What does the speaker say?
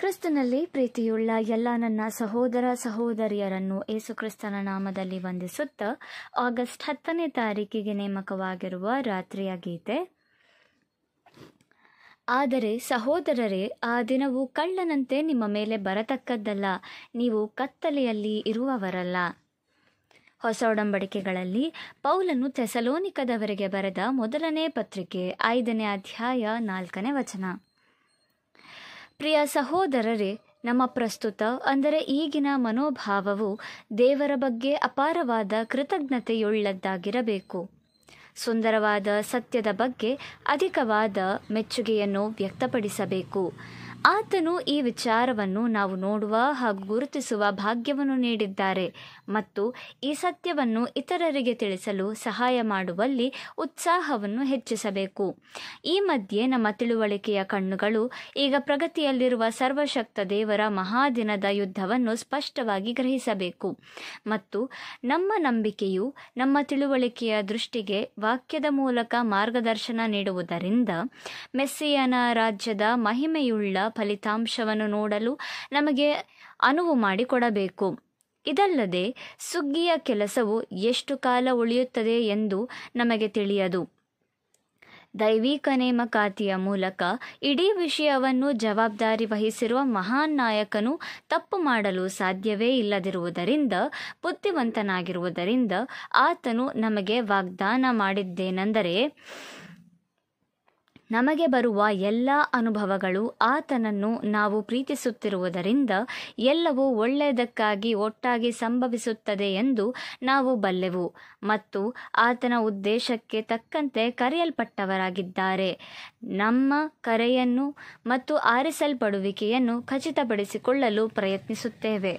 ಕ್ರಿಸ್ತನಲ್ಲಿ ಪ್ರೀತಿಯುಳ್ಳ ಎಲ್ಲ ನನ್ನ ಸಹೋದರ ಸಹೋದರಿಯರನ್ನು ಏಸುಕ್ರಿಸ್ತನ ನಾಮದಲ್ಲಿ ವಂದಿಸುತ್ತಾ ಆಗಸ್ಟ್ ಹತ್ತನೇ ತಾರೀಕಿಗೆ ನೇಮಕವಾಗಿರುವ ರಾತ್ರಿಯ ಗೀತೆ ಆದರೆ ಸಹೋದರರೇ ಆ ದಿನವು ಕಳ್ಳನಂತೆ ನಿಮ್ಮ ಮೇಲೆ ಬರತಕ್ಕದ್ದಲ್ಲ ನೀವು ಕತ್ತಲೆಯಲ್ಲಿ ಇರುವವರಲ್ಲ ಹೊಸ ಒಡಂಬಡಿಕೆಗಳಲ್ಲಿ ಪೌಲನು ತೆಸಲೋನಿಕದವರಿಗೆ ಬರೆದ ಮೊದಲನೇ ಪತ್ರಿಕೆ ಐದನೇ ಅಧ್ಯಾಯ ನಾಲ್ಕನೇ ವಚನ ಪ್ರಿಯ ಸಹೋದರರೇ ನಮ್ಮ ಪ್ರಸ್ತುತ ಅಂದರೆ ಈಗಿನ ಮನೋಭಾವವು ದೇವರ ಬಗ್ಗೆ ಅಪಾರವಾದ ಕೃತಜ್ಞತೆಯುಳ್ಳದ್ದಾಗಿರಬೇಕು ಸುಂದರವಾದ ಸತ್ಯದ ಬಗ್ಗೆ ಅಧಿಕವಾದ ಮೆಚ್ಚುಗೆಯನ್ನು ವ್ಯಕ್ತಪಡಿಸಬೇಕು ಆತನು ಈ ವಿಚಾರವನ್ನು ನಾವು ನೋಡುವ ಹಾಗೂ ಗುರುತಿಸುವ ಭಾಗ್ಯವನ್ನು ನೀಡಿದ್ದಾರೆ ಮತ್ತು ಈ ಸತ್ಯವನ್ನು ಇತರರಿಗೆ ತಿಳಿಸಲು ಸಹಾಯ ಮಾಡುವಲ್ಲಿ ಉತ್ಸಾಹವನ್ನು ಹೆಚ್ಚಿಸಬೇಕು ಈ ಮಧ್ಯೆ ನಮ್ಮ ತಿಳುವಳಿಕೆಯ ಕಣ್ಣುಗಳು ಈಗ ಪ್ರಗತಿಯಲ್ಲಿರುವ ಸರ್ವಶಕ್ತ ದೇವರ ಮಹಾದಿನದ ಯುದ್ಧವನ್ನು ಸ್ಪಷ್ಟವಾಗಿ ಗ್ರಹಿಸಬೇಕು ಮತ್ತು ನಮ್ಮ ನಂಬಿಕೆಯು ನಮ್ಮ ತಿಳುವಳಿಕೆಯ ದೃಷ್ಟಿಗೆ ವಾಕ್ಯದ ಮೂಲಕ ಮಾರ್ಗದರ್ಶನ ನೀಡುವುದರಿಂದ ಮೆಸ್ಸಿಯನ ರಾಜ್ಯದ ಮಹಿಮೆಯುಳ್ಳ ಫಲಿತಾಂಶವನ್ನು ನೋಡಲು ನಮಗೆ ಅನುವು ಮಾಡಿಕೊಡಬೇಕು ಇದಲ್ಲದೆ ಸುಗ್ಗಿಯ ಕೆಲಸವು ಎಷ್ಟು ಕಾಲ ಉಳಿಯುತ್ತದೆ ಎಂದು ನಮಗೆ ತಿಳಿಯದು ದೈವಿಕ ನೇಮಕಾತಿಯ ಮೂಲಕ ಇಡೀ ವಿಷಯವನ್ನು ಜವಾಬ್ದಾರಿ ವಹಿಸಿರುವ ಮಹಾನ್ ನಾಯಕನು ತಪ್ಪು ಮಾಡಲು ಸಾಧ್ಯವೇ ಇಲ್ಲದಿರುವುದರಿಂದ ಬುದ್ಧಿವಂತನಾಗಿರುವುದರಿಂದ ಆತನು ನಮಗೆ ವಾಗ್ದಾನ ಮಾಡಿದ್ದೇನೆಂದರೆ ನಮಗೆ ಬರುವ ಎಲ್ಲ ಅನುಭವಗಳು ಆತನನ್ನು ನಾವು ಪ್ರೀತಿಸುತ್ತಿರುವುದರಿಂದ ಎಲ್ಲವೂ ಒಳ್ಳೆಯದಕ್ಕಾಗಿ ಒಟ್ಟಾಗಿ ಸಂಭವಿಸುತ್ತದೆ ಎಂದು ನಾವು ಬಲ್ಲೆವು ಮತ್ತು ಆತನ ಉದ್ದೇಶಕ್ಕೆ ತಕ್ಕಂತೆ ಕರೆಯಲ್ಪಟ್ಟವರಾಗಿದ್ದಾರೆ ನಮ್ಮ ಕರೆಯನ್ನು ಮತ್ತು ಆರಿಸಲ್ಪಡುವಿಕೆಯನ್ನು ಖಚಿತಪಡಿಸಿಕೊಳ್ಳಲು ಪ್ರಯತ್ನಿಸುತ್ತೇವೆ